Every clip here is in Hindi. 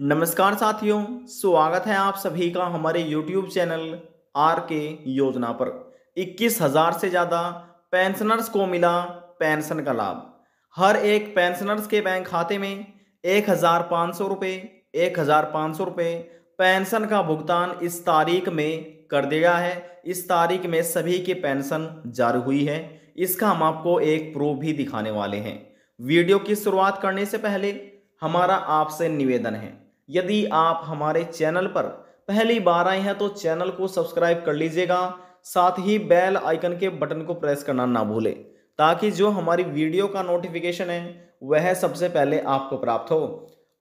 नमस्कार साथियों स्वागत है आप सभी का हमारे YouTube चैनल आर के योजना पर इक्कीस हजार से ज़्यादा पेंशनर्स को मिला पेंशन का लाभ हर एक पेंशनर्स के बैंक खाते में एक हज़ार पाँच सौ रुपये एक हज़ार पाँच सौ रुपये पेंशन का भुगतान इस तारीख में कर दिया है इस तारीख में सभी की पेंशन जारी हुई है इसका हम आपको एक प्रूफ भी दिखाने वाले हैं वीडियो की शुरुआत करने से पहले हमारा आपसे निवेदन है यदि आप हमारे चैनल पर पहली बार आए हैं तो चैनल को सब्सक्राइब कर लीजिएगा साथ ही बेल आइकन के बटन को प्रेस करना ना भूलें ताकि जो हमारी वीडियो का नोटिफिकेशन है वह सबसे पहले आपको प्राप्त हो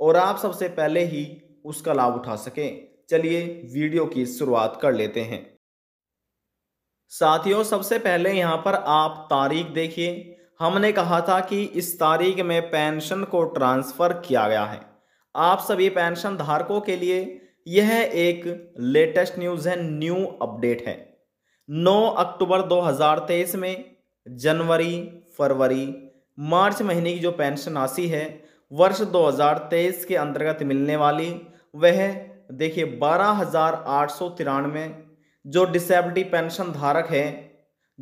और आप सबसे पहले ही उसका लाभ उठा सकें चलिए वीडियो की शुरुआत कर लेते हैं साथियों सबसे पहले यहाँ पर आप तारीख देखिए हमने कहा था कि इस तारीख में पेंशन को ट्रांसफ़र किया गया है आप सभी पेंशन धारकों के लिए यह एक लेटेस्ट न्यूज़ है न्यू अपडेट है 9 अक्टूबर 2023 में जनवरी फरवरी मार्च महीने की जो पेंशन राशि है वर्ष 2023 के अंतर्गत मिलने वाली वह देखिए बारह हजार आठ सौ तिरानवे जो डिसेबिलिटी पेंशन धारक है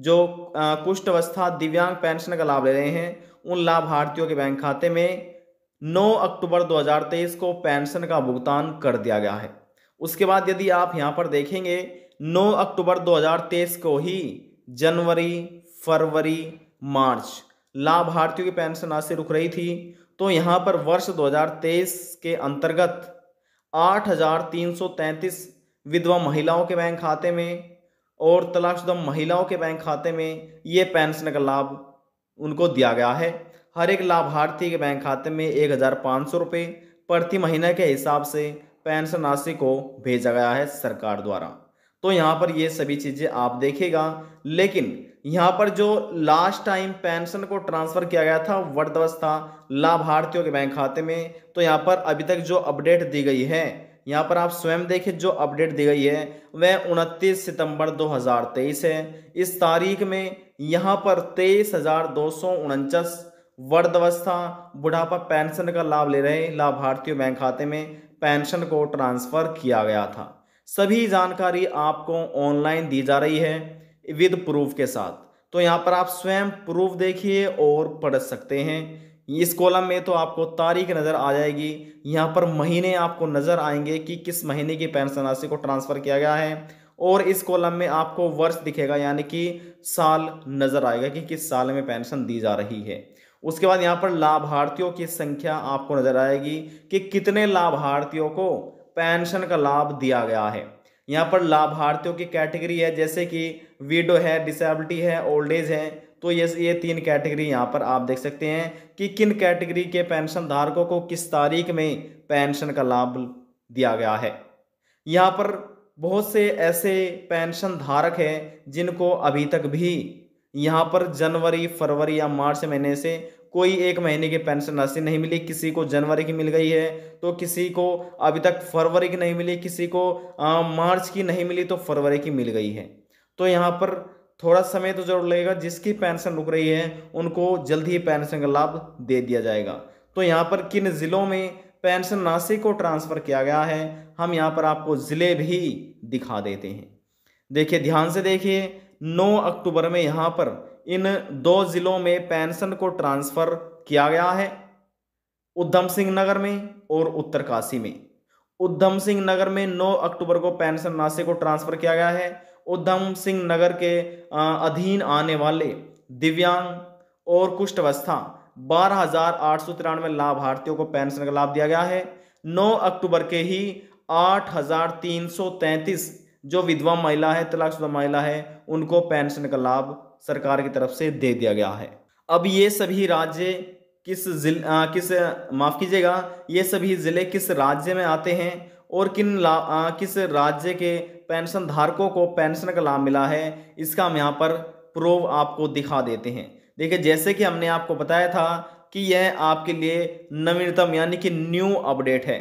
जो कुष्ठ अवस्था दिव्यांग पेंशन का लाभ ले रहे हैं उन लाभार्थियों के बैंक खाते में 9 अक्टूबर 2023 को पेंशन का भुगतान कर दिया गया है उसके बाद यदि आप यहाँ पर देखेंगे 9 अक्टूबर 2023 को ही जनवरी फरवरी मार्च लाभार्थियों की पेंशन आज से रुक रही थी तो यहाँ पर वर्ष 2023 के अंतर्गत 8,333 विधवा महिलाओं के बैंक खाते में और तलाकशुदा महिलाओं के बैंक खाते में ये पेंशन का लाभ उनको दिया गया है हर एक लाभार्थी के बैंक खाते में एक हज़ार पाँच सौ रुपये प्रति महीने के हिसाब से पेंशन राशि को भेजा गया है सरकार द्वारा तो यहाँ पर ये सभी चीज़ें आप देखेगा लेकिन यहाँ पर जो लास्ट टाइम पेंशन को ट्रांसफ़र किया गया था वर्धावस्था लाभार्थियों के बैंक खाते में तो यहाँ पर अभी तक जो अपडेट दी गई है यहाँ पर आप स्वयं देखें जो अपडेट दी गई है वह उनतीस सितंबर 2023 है इस तारीख में यहाँ पर तेईस हज़ार दो सौ उनचास वर्ध बुढ़ापा पेंशन का लाभ ले रहे लाभार्थियों बैंक खाते में पेंशन को ट्रांसफ़र किया गया था सभी जानकारी आपको ऑनलाइन दी जा रही है विद प्रूफ के साथ तो यहाँ पर आप स्वयं प्रूफ देखिए और पढ़ सकते हैं इस कॉलम में तो आपको तारीख नज़र आ जाएगी यहाँ पर महीने आपको नज़र आएंगे कि किस महीने की पेंशन राशि को ट्रांसफ़र किया गया है और इस कॉलम में आपको वर्ष दिखेगा यानी कि साल नज़र आएगा कि किस साल में पेंशन दी जा रही है उसके बाद यहाँ पर लाभार्थियों की संख्या आपको नजर आएगी कि कितने लाभार्थियों को पेंशन का लाभ दिया गया है यहाँ पर लाभार्थियों की कैटेगरी है जैसे कि वीडो है डिसेबिलिटी है ओल्ड एज है तो ये ये तीन कैटेगरी यहाँ पर आप देख सकते हैं कि किन कैटेगरी के पेंशन धारकों को किस तारीख में पेंशन का लाभ दिया गया है यहाँ पर बहुत से ऐसे पेंशन धारक हैं जिनको अभी तक भी यहाँ पर जनवरी फरवरी या मार्च महीने से कोई एक महीने की पेंशन राशि नहीं मिली किसी को जनवरी की मिल गई है तो किसी को अभी तक फरवरी की नहीं मिली किसी को आ, मार्च की नहीं मिली तो फरवरी की मिल गई है तो यहाँ पर थोड़ा समय तो जरूर लगेगा जिसकी पेंशन रुक रही है उनको जल्द ही पेंशन का लाभ दे दिया जाएगा तो यहाँ पर किन ज़िलों में पेंशन राशि को ट्रांसफ़र किया गया है हम यहाँ पर आपको ज़िले भी दिखा देते हैं देखिए ध्यान से देखिए 9 अक्टूबर में यहाँ पर इन दो जिलों में पेंशन को ट्रांसफर किया गया है उधम सिंह नगर में और उत्तरकाशी में उधम सिंह नगर में 9 अक्टूबर को पेंशन राशि को ट्रांसफर किया गया है उधम सिंह नगर के अधीन आने वाले दिव्यांग और कुष्ठ अवस्था बारह हजार आठ सौ तिरानवे लाभार्थियों को पेंशन का लाभ दिया गया है 9 अक्टूबर के ही आठ हजार तीन सौ तैंतीस जो विधवा महिला है तलाकशुदा महिला है उनको पेंशन का लाभ सरकार की तरफ से दे दिया गया है अब ये सभी राज्य किस जिल आ, किस माफ़ कीजिएगा ये सभी ज़िले किस राज्य में आते हैं और किन ला आ, किस राज्य के पेंशन धारकों को पेंशन का लाभ मिला है इसका हम यहाँ पर प्रूव आपको दिखा देते हैं देखिए जैसे कि हमने आपको बताया था कि यह आपके लिए नवीनतम यानी कि न्यू अपडेट है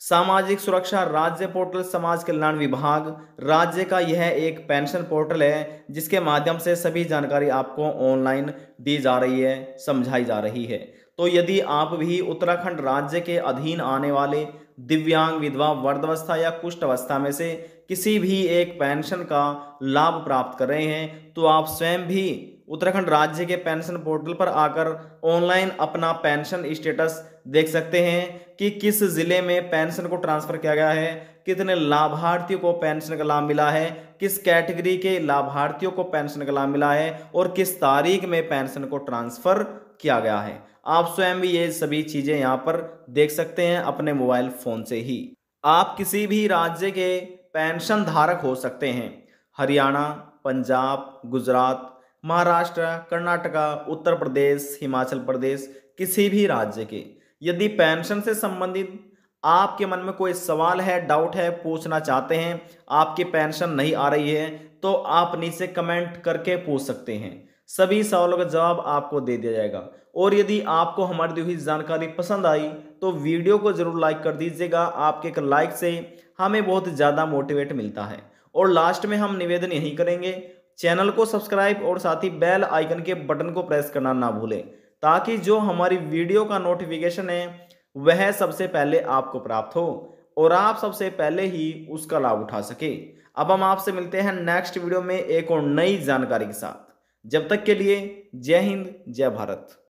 सामाजिक सुरक्षा राज्य पोर्टल समाज कल्याण विभाग राज्य का यह एक पेंशन पोर्टल है जिसके माध्यम से सभी जानकारी आपको ऑनलाइन दी जा रही है समझाई जा रही है तो यदि आप भी उत्तराखंड राज्य के अधीन आने वाले दिव्यांग विधवा वर्धावस्था या कुष्ठ अवस्था में से किसी भी एक पेंशन का लाभ प्राप्त कर रहे हैं तो आप स्वयं भी उत्तराखंड राज्य के पेंशन पोर्टल पर आकर ऑनलाइन अपना पेंशन स्टेटस देख सकते हैं कि किस ज़िले में पेंशन को ट्रांसफ़र किया गया है कितने लाभार्थियों को पेंशन का लाभ मिला है किस कैटेगरी के लाभार्थियों को पेंशन का लाभ मिला है और किस तारीख में पेंशन को ट्रांसफ़र किया गया है आप स्वयं भी ये सभी चीज़ें यहाँ पर देख सकते हैं अपने मोबाइल फ़ोन से ही आप किसी भी राज्य के पेंशन धारक हो सकते हैं हरियाणा पंजाब गुजरात महाराष्ट्र कर्नाटका उत्तर प्रदेश हिमाचल प्रदेश किसी भी राज्य के यदि पेंशन से संबंधित आपके मन में कोई सवाल है डाउट है पूछना चाहते हैं आपकी पेंशन नहीं आ रही है तो आप नीचे कमेंट करके पूछ सकते हैं सभी सवालों का जवाब आपको दे दिया जाएगा और यदि आपको हमारी दी हुई जानकारी पसंद आई तो वीडियो को ज़रूर लाइक कर दीजिएगा आपके एक लाइक से हमें बहुत ज़्यादा मोटिवेट मिलता है और लास्ट में हम निवेदन यही करेंगे चैनल को सब्सक्राइब और साथ ही बेल आइकन के बटन को प्रेस करना ना भूलें ताकि जो हमारी वीडियो का नोटिफिकेशन है वह सबसे पहले आपको प्राप्त हो और आप सबसे पहले ही उसका लाभ उठा सके अब हम आपसे मिलते हैं नेक्स्ट वीडियो में एक और नई जानकारी के साथ जब तक के लिए जय हिंद जय भारत